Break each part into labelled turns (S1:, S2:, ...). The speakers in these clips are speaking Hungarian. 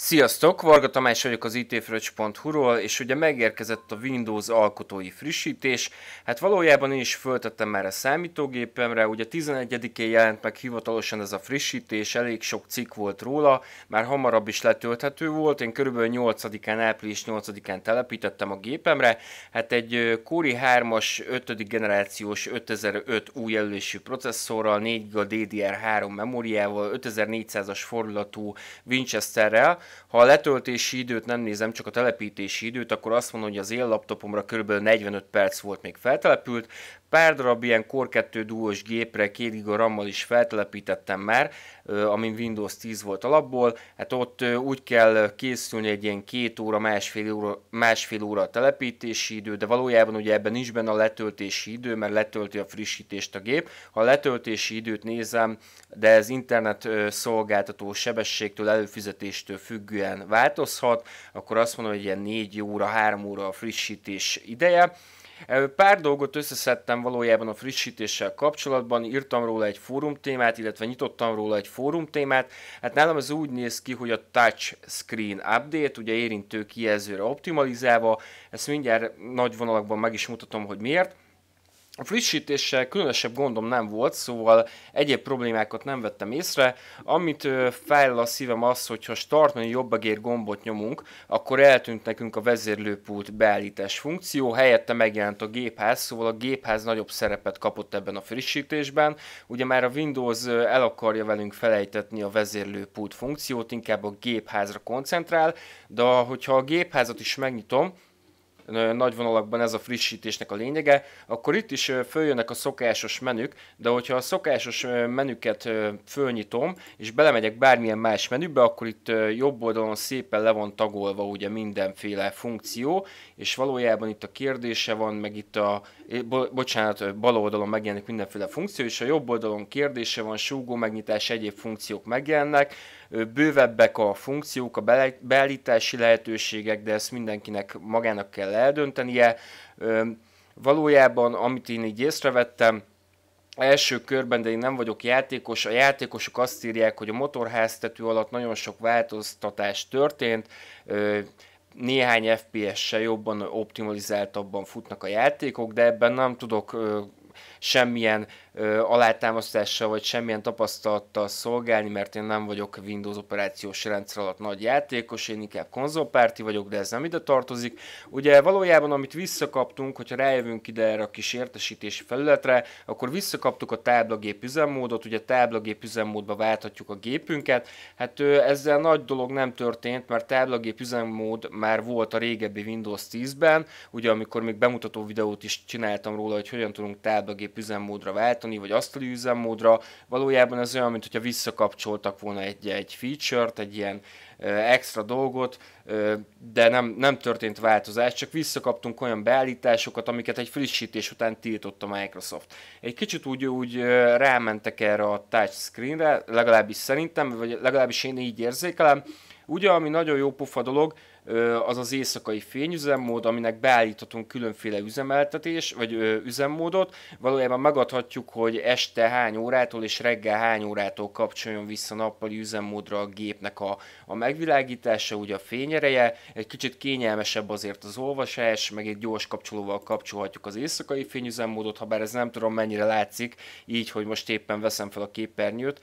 S1: Sziasztok, Varga Tamás vagyok az itfröcs.hu-ról, és ugye megérkezett a Windows alkotói frissítés. Hát valójában én is föltettem már a számítógépemre, ugye 11-én jelent meg hivatalosan ez a frissítés, elég sok cikk volt róla, már hamarabb is letölthető volt, én körülbelül 8-án, április 8-án telepítettem a gépemre, hát egy Kori 3-as 5. generációs 5005 új jelölésű processzorral, 4 GB DDR3 memóriával, 5400-as fordulatú Winchesterrel, ha a letöltési időt nem nézem, csak a telepítési időt, akkor azt mondom, hogy az én laptopomra kb. 45 perc volt még feltelepült, Pár darab ilyen Core 2 duos gépre 2 giga RAM-mal is feltelepítettem már, amin Windows 10 volt alapból, hát ott úgy kell készülni egy ilyen két óra, másfél óra, másfél óra a telepítési idő, de valójában ugye ebben nincs benne a letöltési idő, mert letölti a frissítést a gép. Ha a letöltési időt nézem, de ez internet szolgáltató sebességtől, előfizetéstől függően változhat, akkor azt mondom, hogy ilyen 4 óra, 3 óra a frissítés ideje, Pár dolgot összeszedtem valójában a frissítéssel kapcsolatban, írtam róla egy fórum témát, illetve nyitottam róla egy fórum témát. Hát nálam ez úgy néz ki, hogy a touch screen update, ugye érintő kijelzőre optimalizálva, ezt mindjárt nagy vonalakban meg is mutatom, hogy miért. A frissítéssel különösebb gondom nem volt, szóval egyéb problémákat nem vettem észre. Amit fájl a szívem az, hogy ha startmenu jobbagér gombot nyomunk, akkor eltűnt nekünk a vezérlőpult beállítás funkció, helyette megjelent a gépház, szóval a gépház nagyobb szerepet kapott ebben a frissítésben. Ugye már a Windows el akarja velünk felejtetni a vezérlőpult funkciót, inkább a gépházra koncentrál, de hogyha a gépházat is megnyitom, nagy vonalakban ez a frissítésnek a lényege, akkor itt is följönnek a szokásos menük, de hogyha a szokásos menüket fölnyitom, és belemegyek bármilyen más menübe, akkor itt jobb oldalon szépen le van tagolva ugye mindenféle funkció, és valójában itt a kérdése van, meg itt a, bo- bocsánat, bal oldalon megjelenik mindenféle funkció, és a jobb oldalon kérdése van, súgó megnyitás, egyéb funkciók megjelennek, bővebbek a funkciók, a beállítási lehetőségek, de ezt mindenkinek magának kell eldöntenie. Valójában, amit én így észrevettem, első körben, de én nem vagyok játékos, a játékosok azt írják, hogy a motorháztető alatt nagyon sok változtatás történt, néhány FPS-sel jobban optimalizáltabban futnak a játékok, de ebben nem tudok semmilyen ö, alátámasztással vagy semmilyen tapasztalattal szolgálni, mert én nem vagyok Windows operációs rendszer alatt nagy játékos, én inkább konzolpárti vagyok, de ez nem ide tartozik. Ugye valójában amit visszakaptunk, hogyha rájövünk ide erre a kis értesítési felületre, akkor visszakaptuk a táblagép üzemmódot, ugye táblagép üzemmódba válthatjuk a gépünket, hát ö, ezzel nagy dolog nem történt, mert táblagép üzemmód már volt a régebbi Windows 10-ben, ugye amikor még bemutató videót is csináltam róla, hogy hogyan tudunk táblagép számítógépgép üzemmódra váltani, vagy asztali üzemmódra. Valójában ez olyan, mint visszakapcsoltak volna egy, egy feature-t, egy ilyen extra dolgot, de nem, nem történt változás, csak visszakaptunk olyan beállításokat, amiket egy frissítés után tiltott a Microsoft. Egy kicsit úgy, úgy rámentek erre a touchscreenre, legalábbis szerintem, vagy legalábbis én így érzékelem. Ugye, ami nagyon jó pofa dolog, az az éjszakai fényüzemmód, aminek beállíthatunk különféle üzemeltetés, vagy üzemmódot. Valójában megadhatjuk, hogy este hány órától és reggel hány órától kapcsoljon vissza nappali üzemmódra a gépnek a, a megvilágítása, ugye a fényereje. Egy kicsit kényelmesebb azért az olvasás, meg egy gyors kapcsolóval kapcsolhatjuk az éjszakai fényüzemmódot, ha bár ez nem tudom mennyire látszik, így, hogy most éppen veszem fel a képernyőt,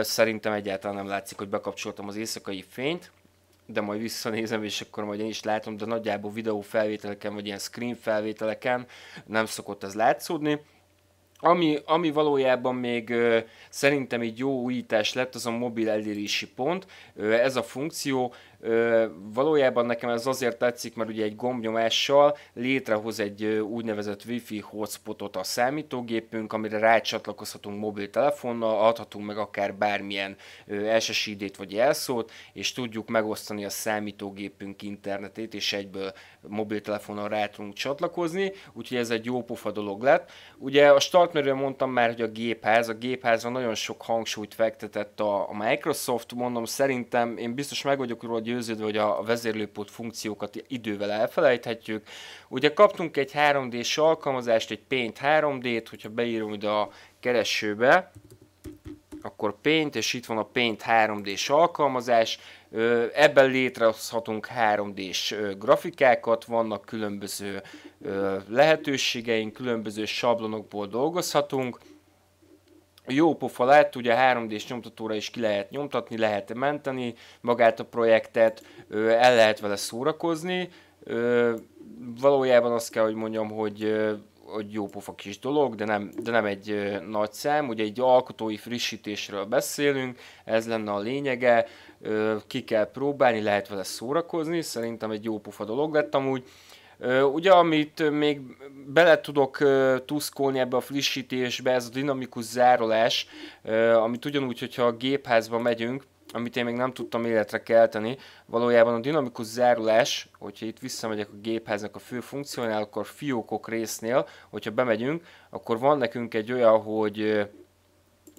S1: szerintem egyáltalán nem látszik, hogy bekapcsoltam az éjszakai fényt de majd visszanézem, és akkor majd én is látom, de nagyjából videó felvételeken, vagy ilyen screen felvételeken nem szokott ez látszódni. Ami, ami valójában még ö, szerintem egy jó újítás lett, az a mobil elérési pont. Ö, ez a funkció Ö, valójában nekem ez azért tetszik, mert ugye egy gombnyomással létrehoz egy ö, úgynevezett Wi-Fi hotspotot a számítógépünk, amire rácsatlakozhatunk mobiltelefonnal, adhatunk meg akár bármilyen SSID-t vagy jelszót, és tudjuk megosztani a számítógépünk internetét, és egyből mobiltelefonnal rá tudunk csatlakozni, úgyhogy ez egy jó pofa dolog lett. Ugye a startmerőről mondtam már, hogy a gépház, a gépházban nagyon sok hangsúlyt fektetett a, a Microsoft, mondom szerintem, én biztos meg vagyok róla, hogy győződve, hogy a vezérlőpót funkciókat idővel elfelejthetjük. Ugye kaptunk egy 3D-s alkalmazást, egy Paint 3D-t, hogyha beírom ide a keresőbe, akkor Paint, és itt van a Paint 3D-s alkalmazás, ebben létrehozhatunk 3D-s grafikákat, vannak különböző lehetőségeink, különböző sablonokból dolgozhatunk, jó pofa lett, ugye 3D-s nyomtatóra is ki lehet nyomtatni, lehet menteni magát a projektet, el lehet vele szórakozni. Valójában azt kell, hogy mondjam, hogy hogy jó pofa kis dolog, de nem, de nem egy ö, nagy szám. Ugye egy alkotói frissítésről beszélünk, ez lenne a lényege, ö, ki kell próbálni, lehet vele szórakozni, szerintem egy jó pofa dolog lett amúgy. Ugye, amit még bele tudok tuszkolni ebbe a frissítésbe, ez a dinamikus zárolás, amit ugyanúgy, hogyha a gépházba megyünk, amit én még nem tudtam életre kelteni. Valójában a dinamikus zárulás, hogyha itt visszamegyek a gépháznak a fő funkciónál, akkor fiókok résznél, hogyha bemegyünk, akkor van nekünk egy olyan, hogy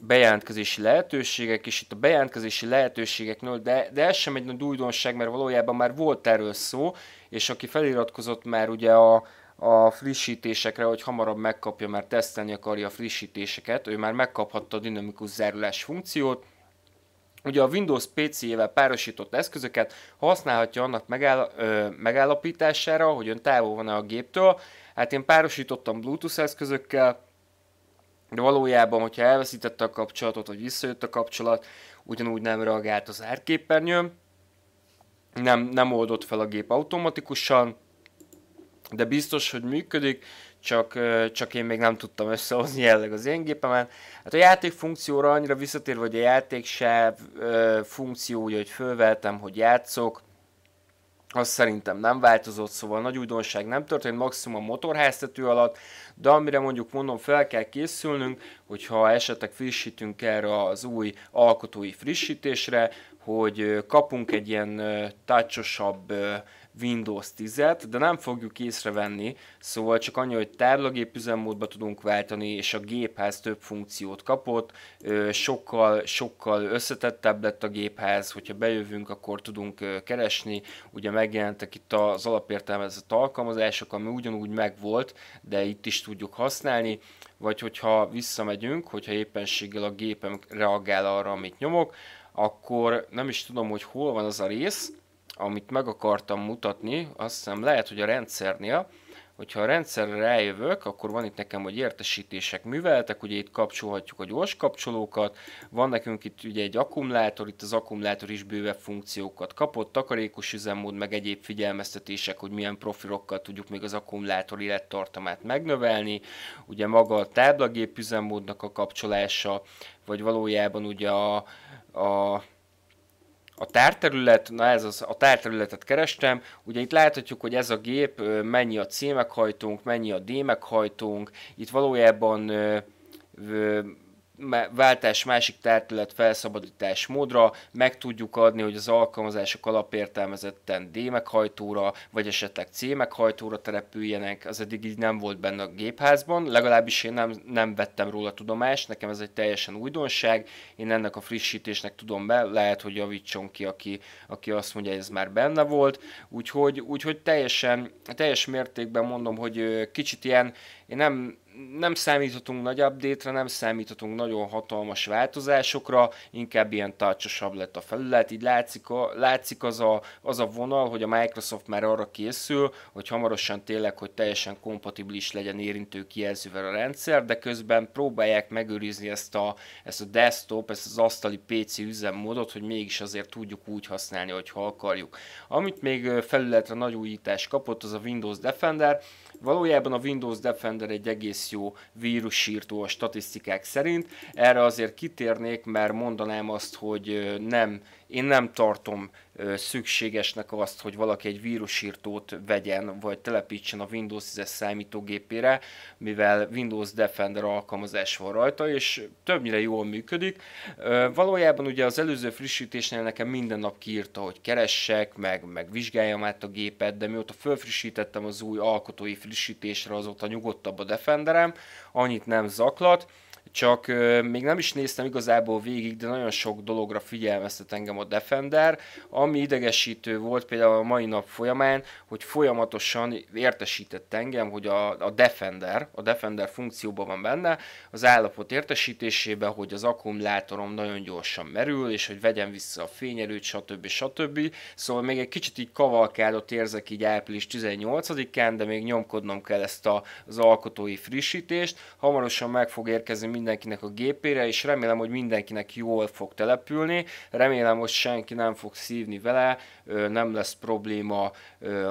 S1: bejelentkezési lehetőségek, és itt a bejelentkezési lehetőségek, de, de ez sem egy nagy újdonság, mert valójában már volt erről szó, és aki feliratkozott már ugye a, a frissítésekre, hogy hamarabb megkapja, mert tesztelni akarja a frissítéseket, ő már megkaphatta a dinamikus zárulás funkciót, Ugye a Windows pc jével párosított eszközöket használhatja annak megáll- ö, megállapítására, hogy ön távol van-e a géptől. Hát én párosítottam Bluetooth eszközökkel, de valójában, hogyha elveszítette a kapcsolatot, vagy visszajött a kapcsolat, ugyanúgy nem reagált az árképernyő, nem, nem oldott fel a gép automatikusan, de biztos, hogy működik, csak, csak én még nem tudtam összehozni jelleg az én gépemet. Hát a játék funkcióra annyira visszatér, vagy a játék se funkció, hogy fölveltem, hogy játszok, az szerintem nem változott, szóval nagy újdonság nem történt, maximum a motorháztető alatt, de amire mondjuk mondom fel kell készülnünk, hogyha esetleg frissítünk erre az új alkotói frissítésre, hogy kapunk egy ilyen tácsosabb Windows 10-et, de nem fogjuk észrevenni, szóval csak annyi, hogy táblagép üzemmódba tudunk váltani, és a gépház több funkciót kapott, sokkal, sokkal összetettebb lett a gépház, hogyha bejövünk, akkor tudunk keresni, ugye megjelentek itt az alapértelmezett alkalmazások, ami ugyanúgy megvolt, de itt is tudjuk használni, vagy hogyha visszamegyünk, hogyha éppenséggel a gépem reagál arra, amit nyomok, akkor nem is tudom, hogy hol van az a rész, amit meg akartam mutatni, azt hiszem lehet, hogy a rendszernél, hogyha a rendszerre rájövök, akkor van itt nekem, hogy értesítések műveltek, ugye itt kapcsolhatjuk a gyors kapcsolókat, van nekünk itt ugye egy akkumulátor, itt az akkumulátor is bővebb funkciókat kapott, takarékos üzemmód, meg egyéb figyelmeztetések, hogy milyen profilokkal tudjuk még az akkumulátor élettartamát megnövelni, ugye maga a táblagép üzemmódnak a kapcsolása, vagy valójában ugye a, a a tárterület, na ez az, a tárterületet kerestem, ugye itt láthatjuk, hogy ez a gép mennyi a C hajtunk, mennyi a D meghajtónk, itt valójában váltás másik tártulat felszabadítás módra meg tudjuk adni, hogy az alkalmazások alapértelmezetten D meghajtóra, vagy esetleg C meghajtóra települjenek, az eddig így nem volt benne a gépházban, legalábbis én nem, nem vettem róla tudomást, nekem ez egy teljesen újdonság, én ennek a frissítésnek tudom be, lehet, hogy javítson ki, aki, aki azt mondja, hogy ez már benne volt, úgyhogy, úgyhogy teljesen, teljes mértékben mondom, hogy kicsit ilyen, nem, nem számítottunk nagy update-re, nem számítottunk nagyon hatalmas változásokra, inkább ilyen tartsosabb lett a felület, így látszik, a, látszik az, a, az a vonal, hogy a Microsoft már arra készül, hogy hamarosan tényleg, hogy teljesen kompatibilis legyen érintő kijelzővel a rendszer, de közben próbálják megőrizni ezt a, ezt a desktop, ezt az asztali PC üzemmódot, hogy mégis azért tudjuk úgy használni, hogyha akarjuk. Amit még felületre nagy újítás kapott, az a Windows Defender, Valójában a Windows Defender egy egész jó vírusírtó a statisztikák szerint. Erre azért kitérnék, mert mondanám azt, hogy nem, én nem tartom szükségesnek azt, hogy valaki egy vírusírtót vegyen, vagy telepítsen a Windows 10 számítógépére, mivel Windows Defender alkalmazás van rajta, és többnyire jól működik. Valójában ugye az előző frissítésnél nekem minden nap kiírta, hogy keressek, meg, meg vizsgáljam át a gépet, de mióta felfrissítettem az új alkotói frissítést, frissítésre azóta nyugodtabb a Defenderem, annyit nem zaklat, csak még nem is néztem igazából végig, de nagyon sok dologra figyelmeztet engem a Defender, ami idegesítő volt például a mai nap folyamán, hogy folyamatosan értesített engem, hogy a, a Defender, a Defender funkcióban van benne, az állapot értesítésében, hogy az akkumulátorom nagyon gyorsan merül, és hogy vegyem vissza a fényerőt, stb. stb. Szóval még egy kicsit így kavalkádot érzek így április 18-án, de még nyomkodnom kell ezt a, az alkotói frissítést. Hamarosan meg fog érkezni minden mindenkinek a gépére, és remélem, hogy mindenkinek jól fog települni, remélem, hogy senki nem fog szívni vele, nem lesz probléma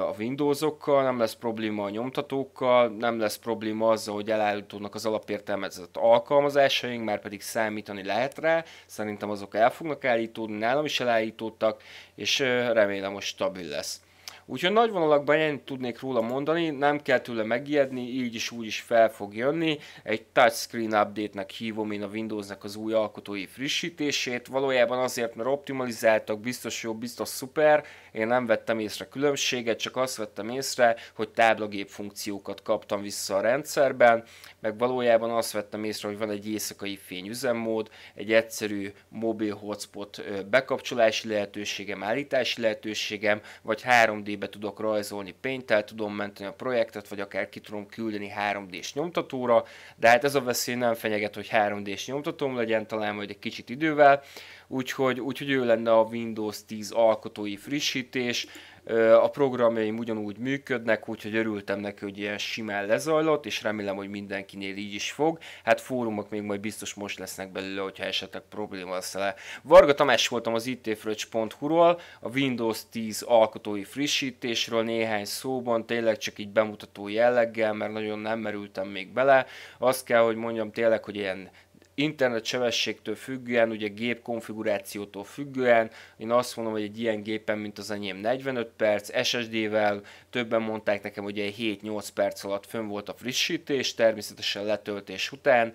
S1: a Windowsokkal, nem lesz probléma a nyomtatókkal, nem lesz probléma azzal, hogy elállítódnak az alapértelmezett alkalmazásaink, már pedig számítani lehet rá, szerintem azok el fognak állítódni, nálam is elállítottak, és remélem, hogy stabil lesz. Úgyhogy nagy vonalakban én tudnék róla mondani, nem kell tőle megijedni, így is úgy is fel fog jönni. Egy touchscreen update-nek hívom én a Windowsnak az új alkotói frissítését, valójában azért, mert optimalizáltak, biztos jó, biztos szuper, én nem vettem észre különbséget, csak azt vettem észre, hogy táblagép funkciókat kaptam vissza a rendszerben, meg valójában azt vettem észre, hogy van egy éjszakai fényüzemmód, egy egyszerű mobil hotspot bekapcsolási lehetőségem, állítási lehetőségem, vagy 3D 3D-be tudok rajzolni, pénztel tudom menteni a projektet, vagy akár ki tudom küldeni 3D-s nyomtatóra, de hát ez a veszély nem fenyeget, hogy 3D-s nyomtatóm legyen, talán majd egy kicsit idővel, úgyhogy, úgyhogy ő lenne a Windows 10 alkotói frissítés, a programjaim ugyanúgy működnek, úgyhogy örültem neki, hogy ilyen simán lezajlott, és remélem, hogy mindenkinél így is fog. Hát fórumok még majd biztos most lesznek belőle, hogyha esetleg probléma lesz le. Varga Tamás voltam az itfröcs.hu-ról, a Windows 10 alkotói frissítésről néhány szóban, tényleg csak így bemutató jelleggel, mert nagyon nem merültem még bele. Azt kell, hogy mondjam tényleg, hogy ilyen internet sebességtől függően, ugye gép konfigurációtól függően, én azt mondom, hogy egy ilyen gépen, mint az enyém 45 perc, SSD-vel, többen mondták nekem, hogy egy 7-8 perc alatt fönn volt a frissítés, természetesen letöltés után,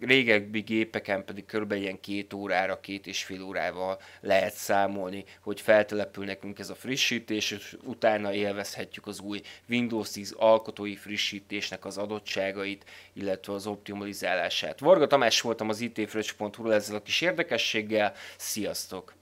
S1: régebbi gépeken pedig kb. ilyen két órára, két és fél órával lehet számolni, hogy feltelepül nekünk ez a frissítés, és utána élvezhetjük az új Windows 10 alkotói frissítésnek az adottságait, illetve az optimalizálását. Varga Tamás voltam az itfresh.hu ezzel a kis érdekességgel, sziasztok!